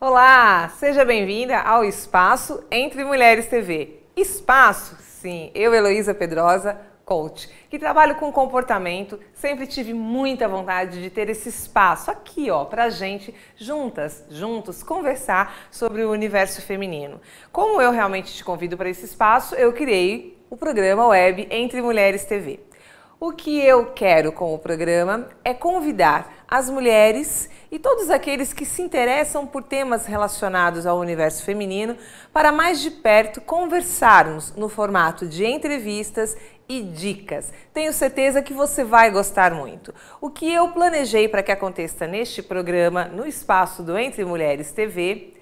Olá, seja bem-vinda ao Espaço Entre Mulheres TV. Espaço, sim, eu, Heloísa Pedrosa, coach, que trabalho com comportamento, sempre tive muita vontade de ter esse espaço aqui, ó, pra gente juntas, juntos conversar sobre o universo feminino. Como eu realmente te convido para esse espaço, eu criei o programa web Entre Mulheres TV. O que eu quero com o programa é convidar as mulheres e todos aqueles que se interessam por temas relacionados ao universo feminino para mais de perto conversarmos no formato de entrevistas e dicas. Tenho certeza que você vai gostar muito. O que eu planejei para que aconteça neste programa, no espaço do Entre Mulheres TV,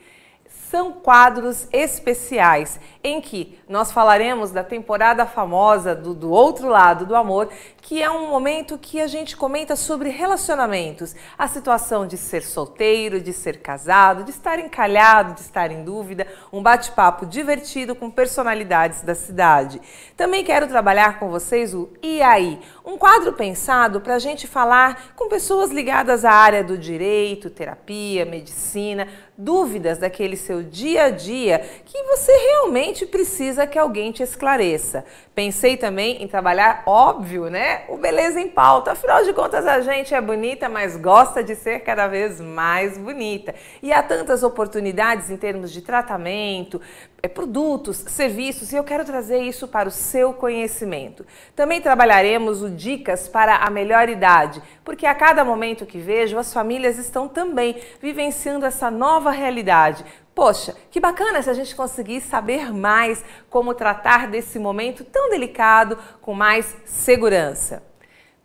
são quadros especiais em que nós falaremos da temporada famosa do, do Outro Lado do Amor, que é um momento que a gente comenta sobre relacionamentos, a situação de ser solteiro, de ser casado, de estar encalhado, de estar em dúvida, um bate-papo divertido com personalidades da cidade. Também quero trabalhar com vocês o E aí, um quadro pensado para a gente falar com pessoas ligadas à área do direito, terapia, medicina, dúvidas daquele seu dia a dia que você realmente precisa que alguém te esclareça. Pensei também em trabalhar, óbvio, né? O Beleza em Pauta. Afinal de contas, a gente é bonita, mas gosta de ser cada vez mais bonita. E há tantas oportunidades em termos de tratamento, eh, produtos, serviços, e eu quero trazer isso para o seu conhecimento. Também trabalharemos o Dicas para a Melhor Idade, porque a cada momento que vejo, as famílias estão também vivenciando essa nova realidade, Poxa, que bacana se a gente conseguir saber mais como tratar desse momento tão delicado com mais segurança.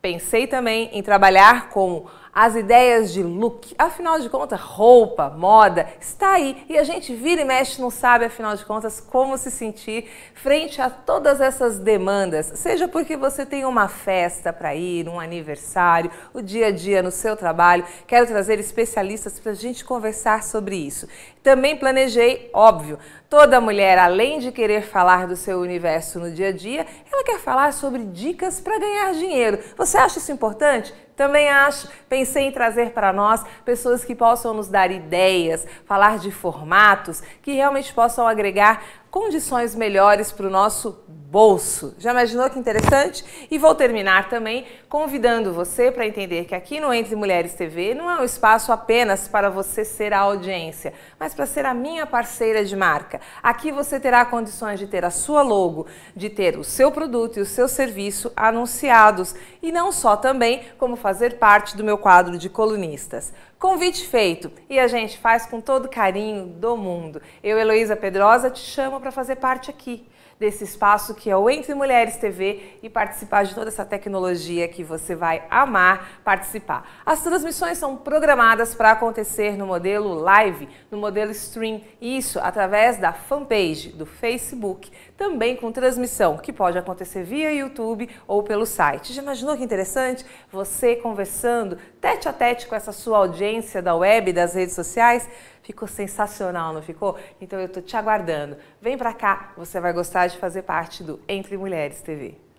Pensei também em trabalhar com as ideias de look. Afinal de contas, roupa, moda, está aí e a gente vira e mexe, não sabe, afinal de contas, como se sentir frente a todas essas demandas. Seja porque você tem uma festa para ir, um aniversário, o dia a dia no seu trabalho. Quero trazer especialistas para a gente conversar sobre isso. Também planejei, óbvio, toda mulher, além de querer falar do seu universo no dia a dia, ela quer falar sobre dicas para ganhar dinheiro. Você acha isso importante? Também acho, pensei em trazer para nós pessoas que possam nos dar ideias, falar de formatos que realmente possam agregar condições melhores para o nosso bolso. Já imaginou que interessante? E vou terminar também convidando você para entender que aqui no Entre Mulheres TV não é um espaço apenas para você ser a audiência, mas para ser a minha parceira de marca. Aqui você terá condições de ter a sua logo, de ter o seu produto e o seu serviço anunciados e não só também como fazer parte do meu quadro de colunistas. Convite feito e a gente faz com todo carinho do mundo. Eu, Heloísa Pedrosa, te chamo para fazer parte aqui desse espaço que é o Entre Mulheres TV e participar de toda essa tecnologia que você vai amar participar. As transmissões são programadas para acontecer no modelo live, no modelo stream, isso através da fanpage do Facebook, também com transmissão que pode acontecer via YouTube ou pelo site. Já imaginou que interessante você conversando tete a tete com essa sua audiência da web, e das redes sociais? Ficou sensacional, não ficou? Então eu estou te aguardando. Vem para cá, você vai gostar de fazer parte do Entre Mulheres TV.